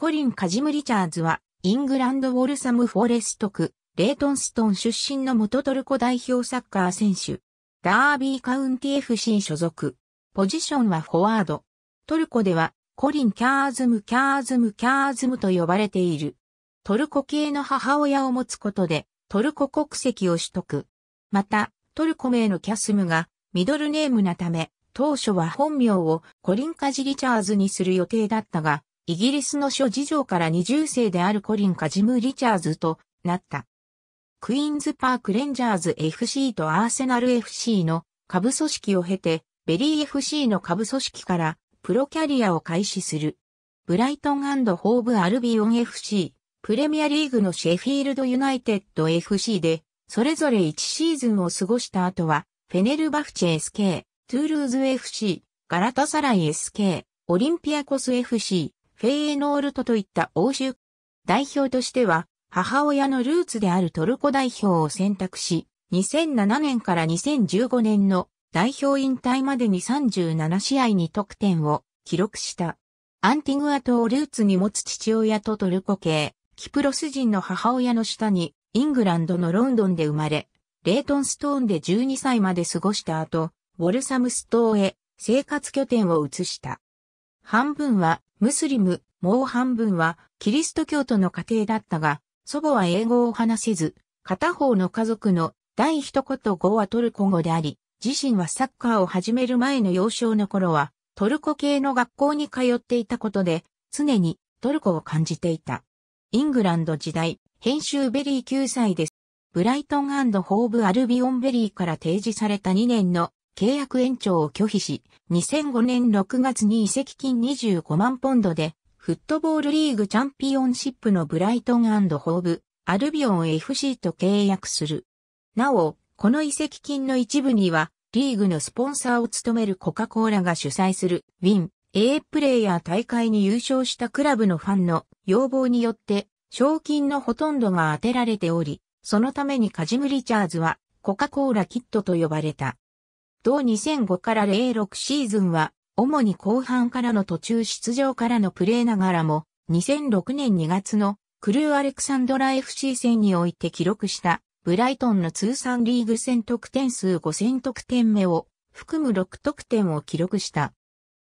コリン・カジム・リチャーズは、イングランド・ウォルサム・フォレスト区、レイトンストン出身の元トルコ代表サッカー選手。ダービーカウンティ FC 所属。ポジションはフォワード。トルコでは、コリン・キャーズム・キャーズム・キャーズムと呼ばれている。トルコ系の母親を持つことで、トルコ国籍を取得。また、トルコ名のキャスムが、ミドルネームなため、当初は本名をコリン・カジ・リチャーズにする予定だったが、イギリスの諸事情から二重生であるコリンカジム・リチャーズとなった。クイーンズパークレンジャーズ FC とアーセナル FC の下部組織を経て、ベリー FC の下部組織からプロキャリアを開始する。ブライトンホーブ・アルビオン FC、プレミアリーグのシェフィールド・ユナイテッド FC で、それぞれ1シーズンを過ごした後は、フェネルバフチェ SK、トゥールーズ FC、ガラタサライ SK、オリンピアコス FC、フェエノールトといった欧州代表としては、母親のルーツであるトルコ代表を選択し、2007年から2015年の代表引退までに37試合に得点を記録した。アンティグア島をルーツに持つ父親とトルコ系、キプロス人の母親の下に、イングランドのロンドンで生まれ、レイトンストーンで12歳まで過ごした後、ウォルサムス島へ生活拠点を移した。半分はムスリム、もう半分はキリスト教徒の家庭だったが、祖母は英語を話せず、片方の家族の第一言語はトルコ語であり、自身はサッカーを始める前の幼少の頃は、トルコ系の学校に通っていたことで、常にトルコを感じていた。イングランド時代、編集ベリー9歳です。ブライトンホーブ・アルビオンベリーから提示された2年の契約延長を拒否し、2005年6月に移籍金25万ポンドで、フットボールリーグチャンピオンシップのブライトンホーブ、アルビオン FC と契約する。なお、この移籍金の一部には、リーグのスポンサーを務めるコカ・コーラが主催する、ウィン、A プレイヤー大会に優勝したクラブのファンの要望によって、賞金のほとんどが当てられており、そのためにカジム・リチャーズは、コカ・コーラキットと呼ばれた。同2005から06シーズンは、主に後半からの途中出場からのプレーながらも、2006年2月のクルーアレクサンドラ FC 戦において記録したブライトンの通算リーグ戦得点数5000得点目を含む6得点を記録した。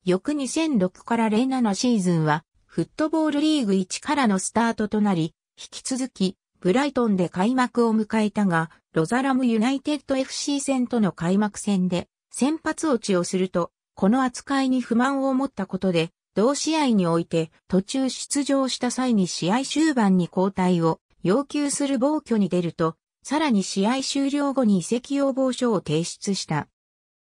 翌2006から07シーズンはフットボールリーグ1からのスタートとなり、引き続きブライトンで開幕を迎えたが、ロザラムユナイテッド FC 戦との開幕戦で先発落ちをすると、この扱いに不満を持ったことで、同試合において途中出場した際に試合終盤に交代を要求する暴挙に出ると、さらに試合終了後に移籍要望書を提出した。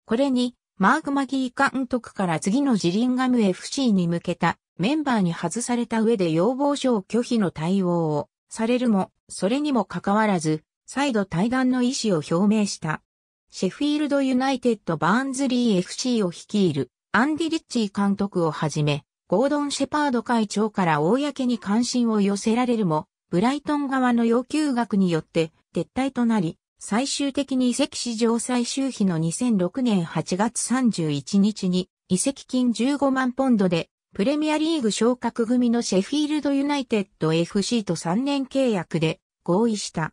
これに、マーク・マギー監督から次のジリンガム FC に向けたメンバーに外された上で要望書を拒否の対応をされるも、それにもかかわらず、再度対談の意思を表明した。シェフィールドユナイテッド・バーンズリー FC を率いるアンディ・リッチー監督をはじめ、ゴードン・シェパード会長から公に関心を寄せられるも、ブライトン側の要求額によって撤退となり、最終的に移籍史上最終日の2006年8月31日に移籍金15万ポンドでプレミアリーグ昇格組のシェフィールドユナイテッド FC と3年契約で合意した。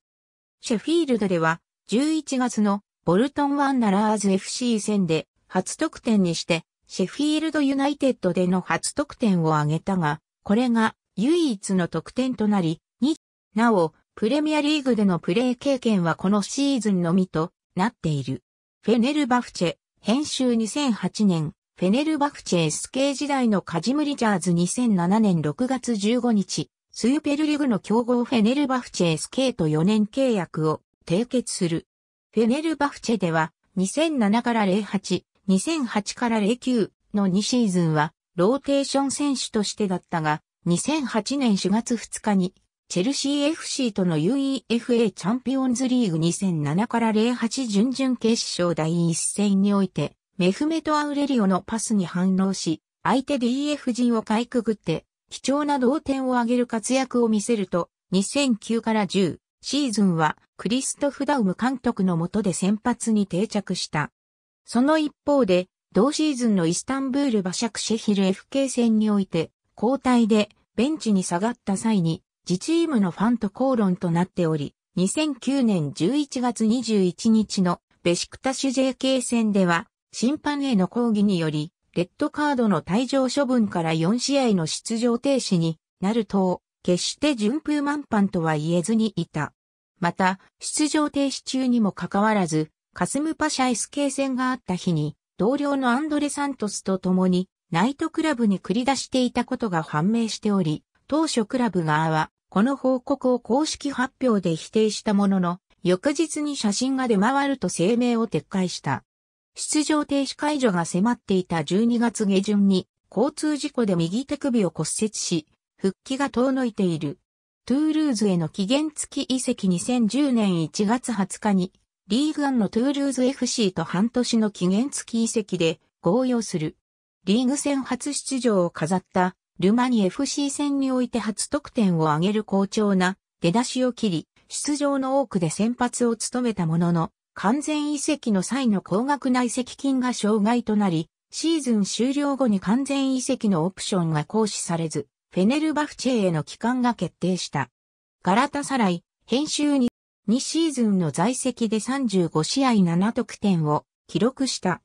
シェフィールドでは、11月のボルトンワンナラーズ FC 戦で初得点にして、シェフィールドユナイテッドでの初得点を挙げたが、これが唯一の得点となり、なお、プレミアリーグでのプレー経験はこのシーズンのみとなっている。フェネルバフチェ、編集2008年、フェネルバフチェ SK 時代のカジムリジャーズ2007年6月15日、スーペルリグの強豪フェネルバフチェ SK と4年契約を締結する。フェネルバフチェでは2007から08、2008から09の2シーズンはローテーション選手としてだったが、2008年4月2日にチェルシー FC との UEFA チャンピオンズリーグ2007から08準々決勝第一戦において、メフメト・アウレリオのパスに反応し、相手 DF 陣をかいくぐって、貴重な同点を挙げる活躍を見せると、2009から10シーズンはクリストフ・ダウム監督の下で先発に定着した。その一方で、同シーズンのイスタンブール・馬シャクシェヒル FK 戦において、交代でベンチに下がった際に、自チームのファンと口論となっており、2009年11月21日のベシクタシュ JK 戦では、審判への抗議により、レッドカードの退場処分から4試合の出場停止になると、決して順風満帆とは言えずにいた。また、出場停止中にもかかわらず、カスムパシャ s セ戦があった日に、同僚のアンドレ・サントスと共に、ナイトクラブに繰り出していたことが判明しており、当初クラブ側は、この報告を公式発表で否定したものの、翌日に写真が出回ると声明を撤回した。出場停止解除が迫っていた12月下旬に、交通事故で右手首を骨折し、復帰が遠のいている。トゥールーズへの期限付き移籍2010年1月20日に、リーグアンのトゥールーズ FC と半年の期限付き移籍で合用する。リーグ戦初出場を飾ったルマニ FC 戦において初得点を挙げる好調な出だしを切り、出場の多くで先発を務めたものの、完全移籍の際の高額な移籍金が障害となり、シーズン終了後に完全移籍のオプションが行使されず、フェネルバフチェへの帰還が決定した。ガラタサライ、編集に2シーズンの在籍で35試合7得点を記録した。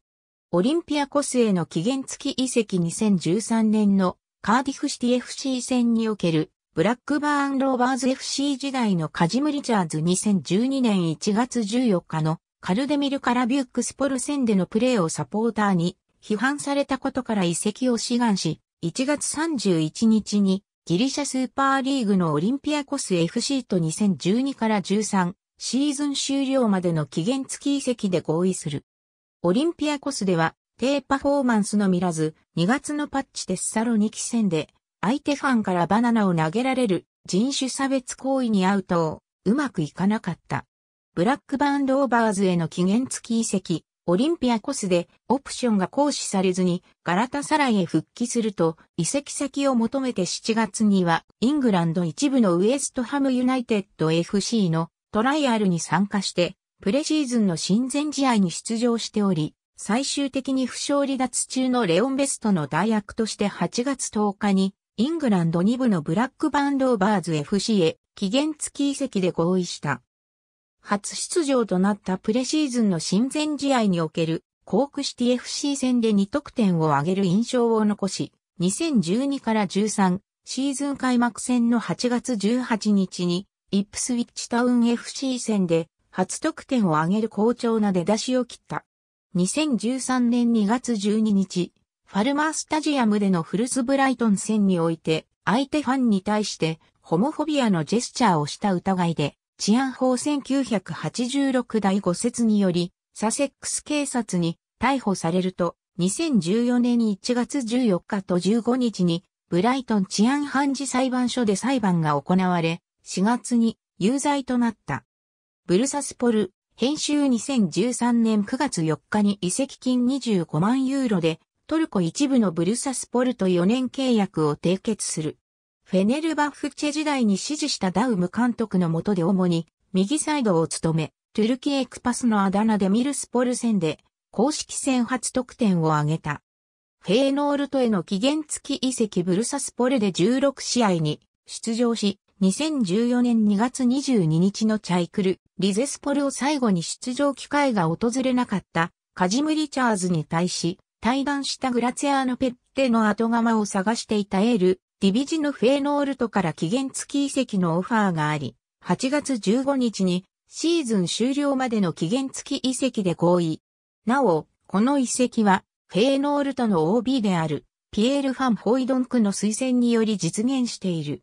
オリンピアコスへの期限付き移籍2013年のカーディフシティ FC 戦におけるブラックバーンローバーズ FC 時代のカジム・リチャーズ2012年1月14日のカルデミル・カラビュックスポル戦でのプレーをサポーターに批判されたことから移籍を志願し、1月31日にギリシャスーパーリーグのオリンピアコス FC と2012から13シーズン終了までの期限付き移籍で合意する。オリンピアコスでは低パフォーマンスのみらず2月のパッチテッサロニキ戦で相手ファンからバナナを投げられる人種差別行為に遭うと、うまくいかなかった。ブラックバーンローバーズへの期限付き移籍、オリンピアコスでオプションが行使されずにガラタサライへ復帰すると移籍先を求めて7月にはイングランド一部のウエストハムユナイテッド FC のトライアルに参加してプレシーズンの親善試合に出場しており、最終的に負傷離脱中のレオンベストの代役として8月10日にイングランド2部のブラックバンローバーズ FC へ期限付き移籍で合意した。初出場となったプレシーズンの親善試合におけるコークシティ FC 戦で2得点を挙げる印象を残し、2012から13シーズン開幕戦の8月18日にイップスウィッチタウン FC 戦で初得点を挙げる好調な出だしを切った。2013年2月12日、ファルマースタジアムでのフルスブライトン戦において、相手ファンに対して、ホモフォビアのジェスチャーをした疑いで、治安法1986第5節により、サセックス警察に逮捕されると、2014年1月14日と15日に、ブライトン治安判事裁判所で裁判が行われ、4月に有罪となった。ブルサスポル、編集2013年9月4日に移籍金25万ユーロでトルコ一部のブルサスポルト4年契約を締結する。フェネルバフチェ時代に支持したダウム監督のもとで主に右サイドを務め、トゥルキエクパスのあだ名でミルスポル戦で公式戦初得点を挙げた。フェーノールトへの期限付き移籍ブルサスポルで16試合に出場し、2014年2月22日のチャイクル、リゼスポルを最後に出場機会が訪れなかったカジム・リチャーズに対し、対談したグラツィアーノ・ペッテの後釜を探していたエール、ディビジのフェーノールトから期限付き移籍のオファーがあり、8月15日にシーズン終了までの期限付き移籍で合意。なお、この移籍は、フェーノールトの OB である、ピエール・ファン・ホイドンクの推薦により実現している。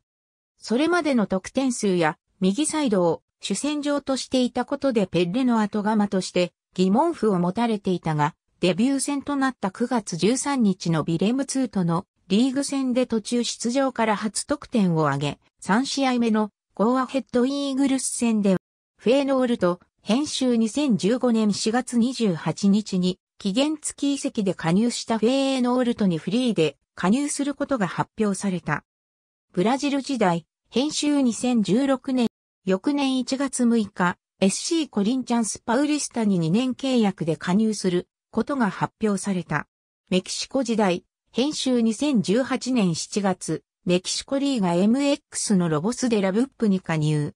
それまでの得点数や、右サイドを主戦場としていたことでペッレの後釜として疑問符を持たれていたが、デビュー戦となった9月13日のビレム2とのリーグ戦で途中出場から初得点を挙げ、3試合目のゴーアヘッドイーグルス戦でフェーノールと編集2015年4月28日に期限付き移籍で加入したフェーノールトにフリーで加入することが発表された。ブラジル時代、編集2016年、翌年1月6日、SC コリンチャンスパウリスタに2年契約で加入することが発表された。メキシコ時代、編集2018年7月、メキシコリーガ MX のロボスでラブップに加入。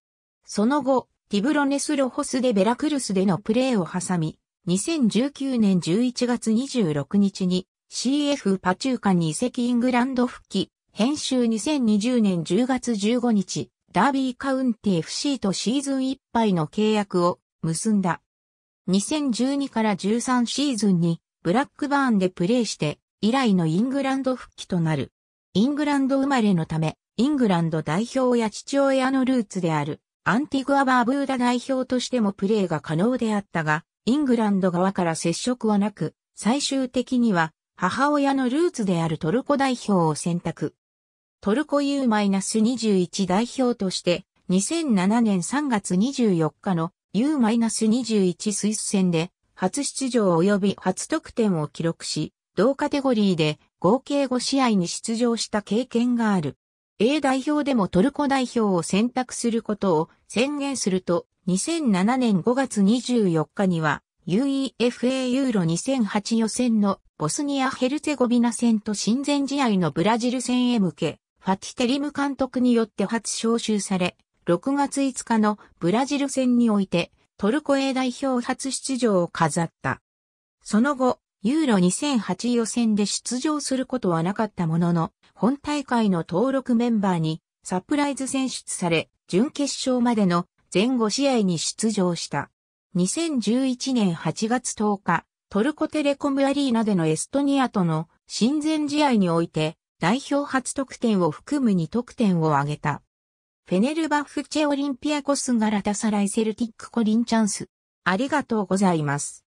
その後、ティブロネスロホスでベラクルスでのプレーを挟み、2019年11月26日に CF パチューカに移籍イングランド復帰、編集2020年10月15日、ダービーカウンティ FC とシーズンいっぱいの契約を結んだ。2012から13シーズンにブラックバーンでプレーして以来のイングランド復帰となる。イングランド生まれのため、イングランド代表や父親のルーツであるアンティグア・バーブーダ代表としてもプレーが可能であったが、イングランド側から接触はなく、最終的には母親のルーツであるトルコ代表を選択。トルコ U-21 代表として2007年3月24日の U-21 スイス戦で初出場及び初得点を記録し、同カテゴリーで合計5試合に出場した経験がある。A 代表でもトルコ代表を選択することを宣言すると、2007年5月24日には UEFA ユーロ2008予選のボスニア・ヘルツェゴビナ戦と親善試合のブラジル戦へ向け、ファティ・テリム監督によって初招集され、6月5日のブラジル戦において、トルコ A 代表初出場を飾った。その後、ユーロ2008予選で出場することはなかったものの、本大会の登録メンバーにサプライズ選出され、準決勝までの前後試合に出場した。2011年8月10日、トルコテレコムアリーナでのエストニアとの親善試合において、代表初得点を含む2得点を挙げた。フェネルバフチェオリンピアコスガラタサライセルティックコリンチャンス。ありがとうございます。